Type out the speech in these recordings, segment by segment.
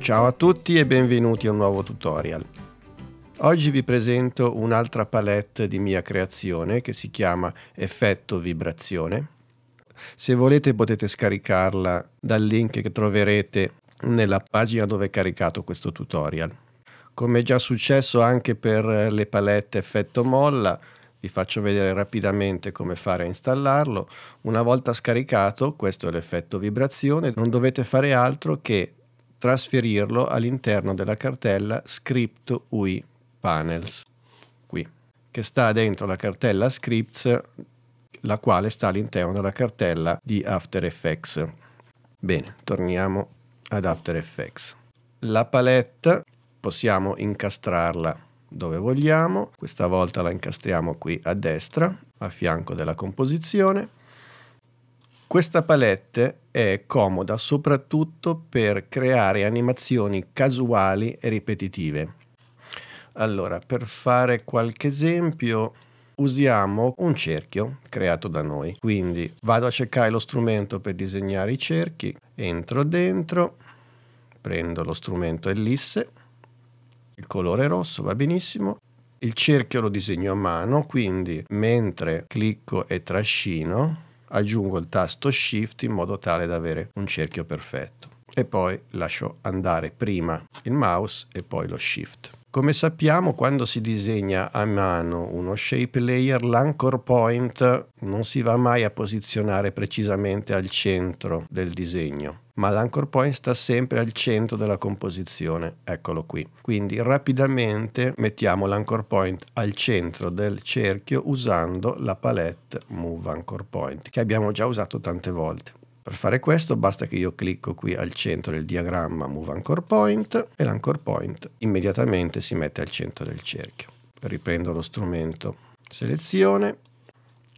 Ciao a tutti e benvenuti a un nuovo tutorial. Oggi vi presento un'altra palette di mia creazione che si chiama Effetto Vibrazione. Se volete potete scaricarla dal link che troverete nella pagina dove è caricato questo tutorial. Come è già successo anche per le palette effetto molla, vi faccio vedere rapidamente come fare a installarlo. Una volta scaricato, questo è l'effetto vibrazione, non dovete fare altro che trasferirlo all'interno della cartella script UI panels, qui, che sta dentro la cartella scripts, la quale sta all'interno della cartella di After Effects. Bene, torniamo ad After Effects. La palette possiamo incastrarla dove vogliamo, questa volta la incastriamo qui a destra, a fianco della composizione questa palette è comoda soprattutto per creare animazioni casuali e ripetitive. Allora, per fare qualche esempio, usiamo un cerchio creato da noi. Quindi vado a cercare lo strumento per disegnare i cerchi, entro dentro, prendo lo strumento ellisse, il colore rosso va benissimo, il cerchio lo disegno a mano, quindi mentre clicco e trascino, aggiungo il tasto Shift in modo tale da avere un cerchio perfetto e poi lascio andare prima il mouse e poi lo Shift. Come sappiamo, quando si disegna a mano uno shape layer, l'anchor point non si va mai a posizionare precisamente al centro del disegno, ma l'anchor point sta sempre al centro della composizione, eccolo qui. Quindi rapidamente mettiamo l'anchor point al centro del cerchio usando la palette Move Anchor Point, che abbiamo già usato tante volte. Per fare questo basta che io clicco qui al centro del diagramma Move Anchor Point e l'Anchor Point immediatamente si mette al centro del cerchio. Riprendo lo strumento selezione.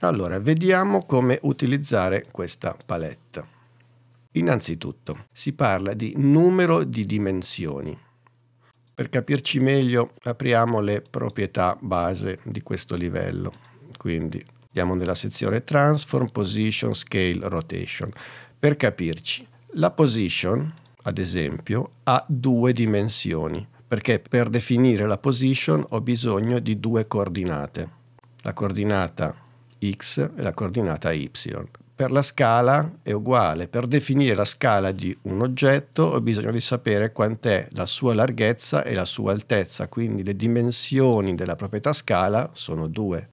Allora, vediamo come utilizzare questa paletta. Innanzitutto, si parla di numero di dimensioni. Per capirci meglio, apriamo le proprietà base di questo livello. Quindi Andiamo nella sezione Transform, Position, Scale, Rotation. Per capirci, la position, ad esempio, ha due dimensioni, perché per definire la position ho bisogno di due coordinate, la coordinata x e la coordinata y. Per la scala è uguale, per definire la scala di un oggetto ho bisogno di sapere quant'è la sua larghezza e la sua altezza, quindi le dimensioni della proprietà scala sono due.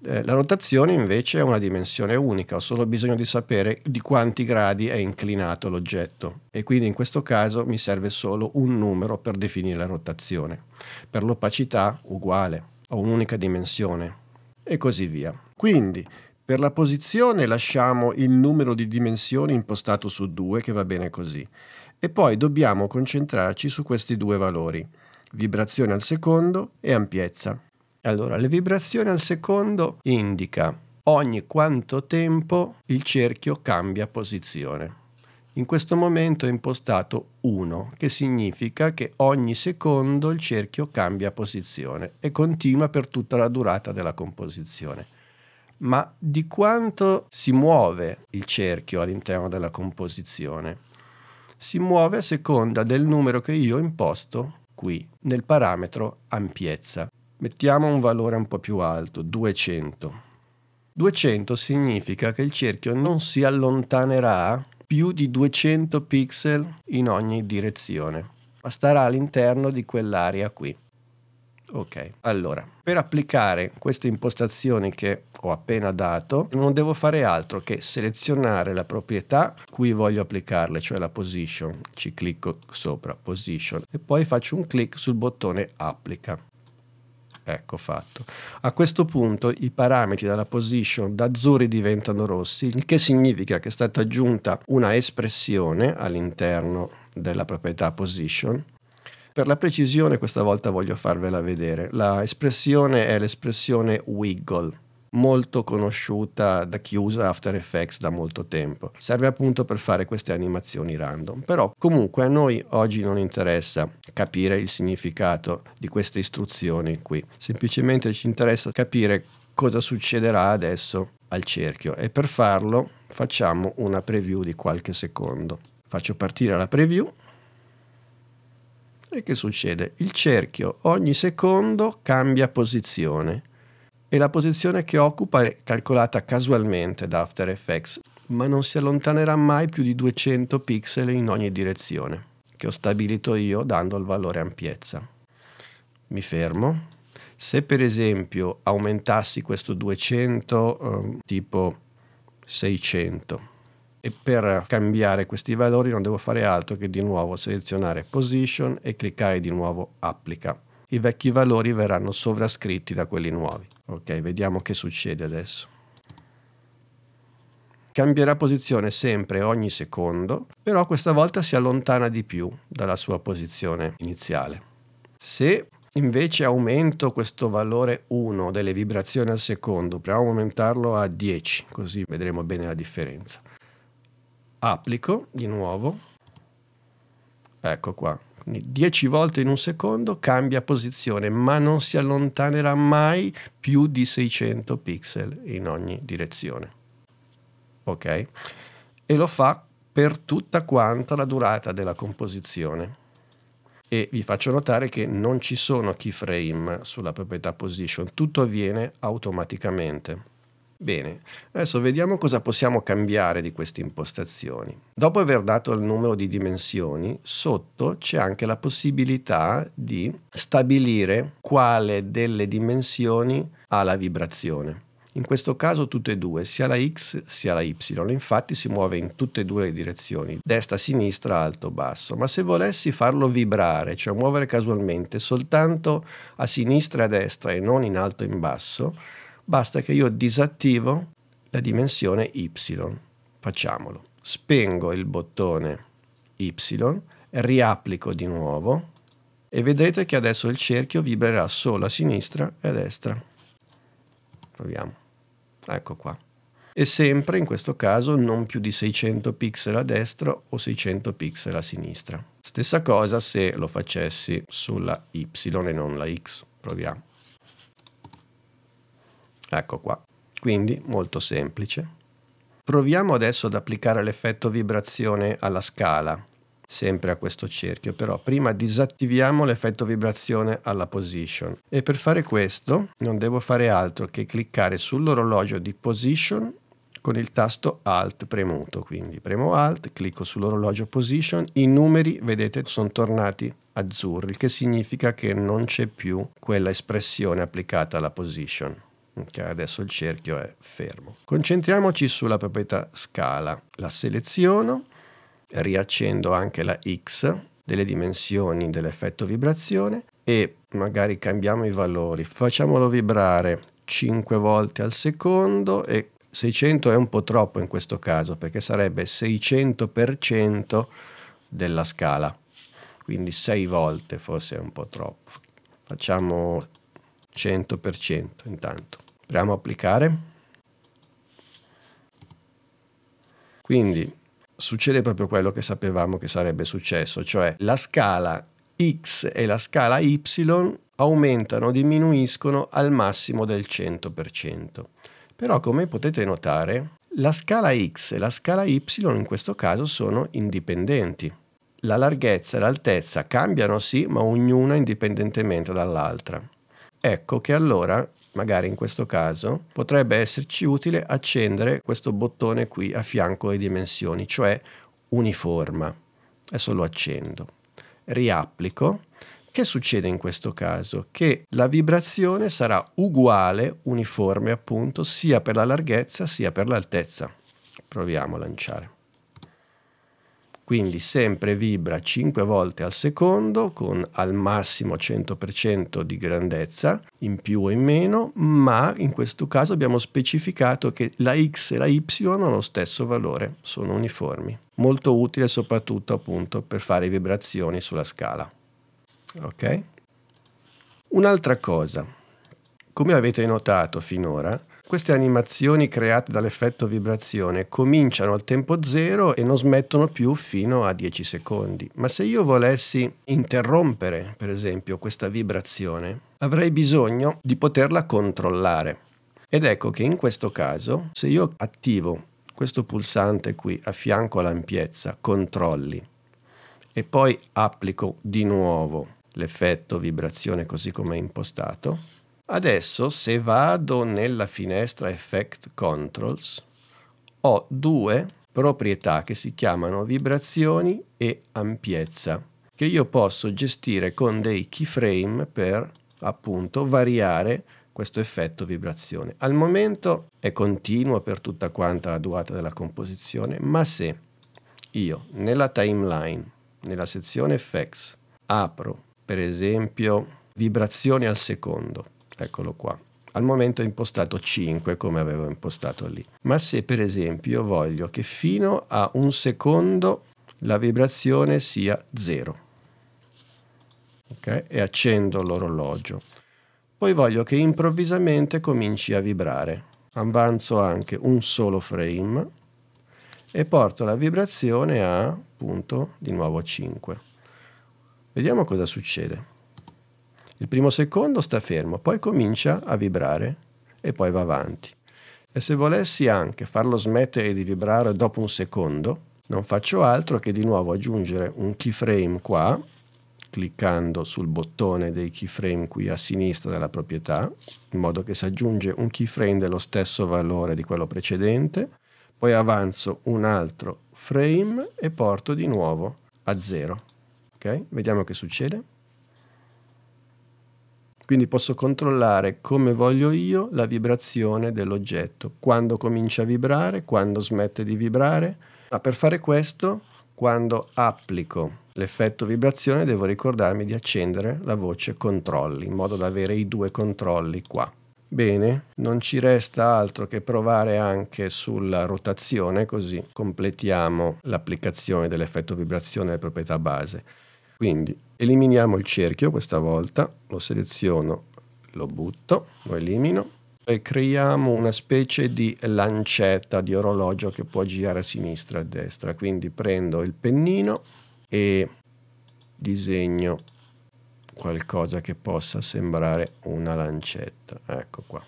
Eh, la rotazione invece è una dimensione unica, ho solo bisogno di sapere di quanti gradi è inclinato l'oggetto e quindi in questo caso mi serve solo un numero per definire la rotazione. Per l'opacità uguale, ho un'unica dimensione e così via. Quindi per la posizione lasciamo il numero di dimensioni impostato su 2 che va bene così e poi dobbiamo concentrarci su questi due valori, vibrazione al secondo e ampiezza. Allora, le vibrazioni al secondo indica ogni quanto tempo il cerchio cambia posizione. In questo momento è impostato 1, che significa che ogni secondo il cerchio cambia posizione e continua per tutta la durata della composizione. Ma di quanto si muove il cerchio all'interno della composizione? Si muove a seconda del numero che io imposto qui nel parametro ampiezza. Mettiamo un valore un po' più alto, 200. 200 significa che il cerchio non si allontanerà più di 200 pixel in ogni direzione, ma starà all'interno di quell'area qui. Ok, allora, per applicare queste impostazioni che ho appena dato, non devo fare altro che selezionare la proprietà cui voglio applicarle, cioè la position. Ci clicco sopra, position, e poi faccio un clic sul bottone applica. Ecco fatto. A questo punto i parametri della position da azzurri diventano rossi, il che significa che è stata aggiunta una espressione all'interno della proprietà position per la precisione questa volta voglio farvela vedere. L'espressione è l'espressione wiggle molto conosciuta da chi usa After Effects da molto tempo. Serve appunto per fare queste animazioni random. Però comunque a noi oggi non interessa capire il significato di queste istruzioni qui. Semplicemente ci interessa capire cosa succederà adesso al cerchio e per farlo facciamo una preview di qualche secondo. Faccio partire la preview e che succede? Il cerchio ogni secondo cambia posizione e la posizione che occupa è calcolata casualmente da After Effects, ma non si allontanerà mai più di 200 pixel in ogni direzione, che ho stabilito io dando il valore ampiezza. Mi fermo. Se per esempio aumentassi questo 200 eh, tipo 600 e per cambiare questi valori non devo fare altro che di nuovo selezionare position e cliccare di nuovo applica i vecchi valori verranno sovrascritti da quelli nuovi. Ok, vediamo che succede adesso. Cambierà posizione sempre ogni secondo, però questa volta si allontana di più dalla sua posizione iniziale. Se invece aumento questo valore 1 delle vibrazioni al secondo, proviamo a aumentarlo a 10, così vedremo bene la differenza. Applico di nuovo, ecco qua, 10 volte in un secondo cambia posizione, ma non si allontanerà mai più di 600 pixel in ogni direzione. Ok? E lo fa per tutta quanta la durata della composizione. E vi faccio notare che non ci sono keyframe sulla proprietà position, tutto avviene automaticamente. Bene, adesso vediamo cosa possiamo cambiare di queste impostazioni. Dopo aver dato il numero di dimensioni, sotto c'è anche la possibilità di stabilire quale delle dimensioni ha la vibrazione. In questo caso tutte e due, sia la x sia la y, infatti si muove in tutte e due le direzioni, destra, sinistra, alto, basso, ma se volessi farlo vibrare, cioè muovere casualmente soltanto a sinistra e a destra e non in alto e in basso, basta che io disattivo la dimensione y. Facciamolo. Spengo il bottone y, riapplico di nuovo e vedrete che adesso il cerchio vibrerà solo a sinistra e a destra. Proviamo. Ecco qua. E sempre in questo caso non più di 600 pixel a destra o 600 pixel a sinistra. Stessa cosa se lo facessi sulla y e non la x. Proviamo. Ecco qua. Quindi molto semplice. Proviamo adesso ad applicare l'effetto vibrazione alla scala, sempre a questo cerchio, però prima disattiviamo l'effetto vibrazione alla position e per fare questo non devo fare altro che cliccare sull'orologio di position con il tasto Alt premuto, quindi premo Alt, clicco sull'orologio position, i numeri vedete sono tornati azzurri, il che significa che non c'è più quella espressione applicata alla position che adesso il cerchio è fermo. Concentriamoci sulla proprietà scala. La seleziono, riaccendo anche la X delle dimensioni dell'effetto vibrazione e magari cambiamo i valori. Facciamolo vibrare 5 volte al secondo e 600 è un po' troppo in questo caso perché sarebbe 600% della scala. Quindi 6 volte forse è un po' troppo. Facciamo 100% intanto. Proviamo a applicare. Quindi succede proprio quello che sapevamo che sarebbe successo, cioè la scala x e la scala y aumentano o diminuiscono al massimo del 100%. Però come potete notare, la scala x e la scala y in questo caso sono indipendenti. La larghezza e l'altezza cambiano sì, ma ognuna indipendentemente dall'altra. Ecco che allora magari in questo caso, potrebbe esserci utile accendere questo bottone qui a fianco alle dimensioni, cioè uniforma. Adesso lo accendo. Riapplico. Che succede in questo caso? Che la vibrazione sarà uguale, uniforme appunto, sia per la larghezza sia per l'altezza. Proviamo a lanciare quindi sempre vibra 5 volte al secondo con al massimo 100% di grandezza, in più o in meno, ma in questo caso abbiamo specificato che la x e la y hanno lo stesso valore, sono uniformi. Molto utile soprattutto appunto per fare vibrazioni sulla scala. Ok? Un'altra cosa, come avete notato finora, queste animazioni create dall'effetto vibrazione cominciano al tempo zero e non smettono più fino a 10 secondi. Ma se io volessi interrompere, per esempio, questa vibrazione, avrei bisogno di poterla controllare. Ed ecco che in questo caso, se io attivo questo pulsante qui a fianco all'ampiezza, controlli, e poi applico di nuovo l'effetto vibrazione così come è impostato, Adesso se vado nella finestra Effect Controls ho due proprietà che si chiamano vibrazioni e ampiezza che io posso gestire con dei keyframe per appunto variare questo effetto vibrazione. Al momento è continuo per tutta quanta la durata della composizione, ma se io nella timeline, nella sezione effects, apro per esempio vibrazioni al secondo eccolo qua. Al momento ho impostato 5 come avevo impostato lì. Ma se per esempio io voglio che fino a un secondo la vibrazione sia 0, okay? e accendo l'orologio. Poi voglio che improvvisamente cominci a vibrare. Avanzo anche un solo frame e porto la vibrazione a, punto, di nuovo 5. Vediamo cosa succede. Il primo secondo sta fermo, poi comincia a vibrare e poi va avanti. E se volessi anche farlo smettere di vibrare dopo un secondo, non faccio altro che di nuovo aggiungere un keyframe qua, cliccando sul bottone dei keyframe qui a sinistra della proprietà, in modo che si aggiunge un keyframe dello stesso valore di quello precedente, poi avanzo un altro frame e porto di nuovo a zero. Okay? Vediamo che succede. Quindi posso controllare come voglio io la vibrazione dell'oggetto, quando comincia a vibrare, quando smette di vibrare. Ma per fare questo, quando applico l'effetto vibrazione, devo ricordarmi di accendere la voce controlli, in modo da avere i due controlli qua. Bene, non ci resta altro che provare anche sulla rotazione, così completiamo l'applicazione dell'effetto vibrazione alle proprietà base. Quindi eliminiamo il cerchio questa volta, lo seleziono, lo butto, lo elimino e creiamo una specie di lancetta di orologio che può girare a sinistra e a destra. Quindi prendo il pennino e disegno qualcosa che possa sembrare una lancetta. Ecco qua.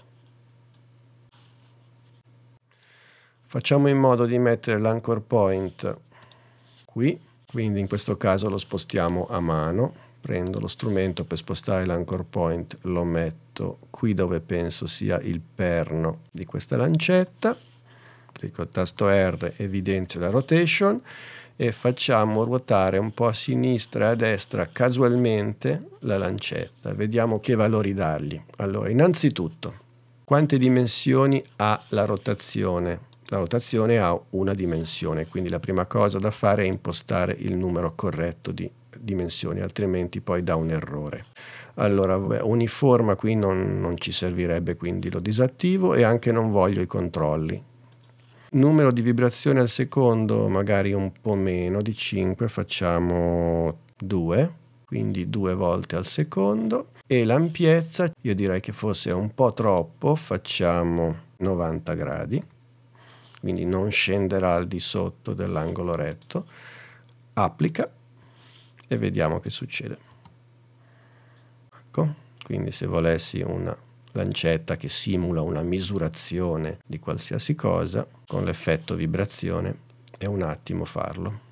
Facciamo in modo di mettere l'anchor point qui quindi in questo caso lo spostiamo a mano, prendo lo strumento per spostare l'anchor point, lo metto qui dove penso sia il perno di questa lancetta, clicco il tasto R, evidenzio la rotation e facciamo ruotare un po' a sinistra e a destra casualmente la lancetta, vediamo che valori dargli. Allora, innanzitutto, quante dimensioni ha la rotazione? la rotazione ha una dimensione, quindi la prima cosa da fare è impostare il numero corretto di dimensioni, altrimenti poi dà un errore. Allora, uniforma qui non, non ci servirebbe, quindi lo disattivo e anche non voglio i controlli. Numero di vibrazioni al secondo magari un po' meno di 5, facciamo 2, quindi due volte al secondo. E l'ampiezza, io direi che fosse un po' troppo, facciamo 90 gradi quindi non scenderà al di sotto dell'angolo retto, applica e vediamo che succede. Ecco, quindi se volessi una lancetta che simula una misurazione di qualsiasi cosa, con l'effetto vibrazione è un attimo farlo.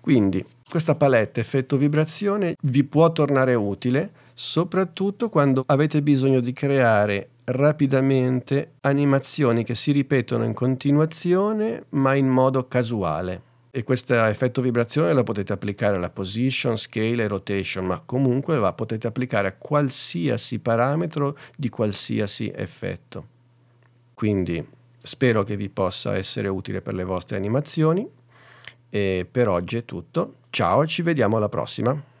Quindi questa palette effetto vibrazione vi può tornare utile soprattutto quando avete bisogno di creare rapidamente animazioni che si ripetono in continuazione ma in modo casuale. E questo effetto vibrazione lo potete applicare alla position, scale e rotation, ma comunque la potete applicare a qualsiasi parametro di qualsiasi effetto. Quindi spero che vi possa essere utile per le vostre animazioni e per oggi è tutto. Ciao, ci vediamo alla prossima.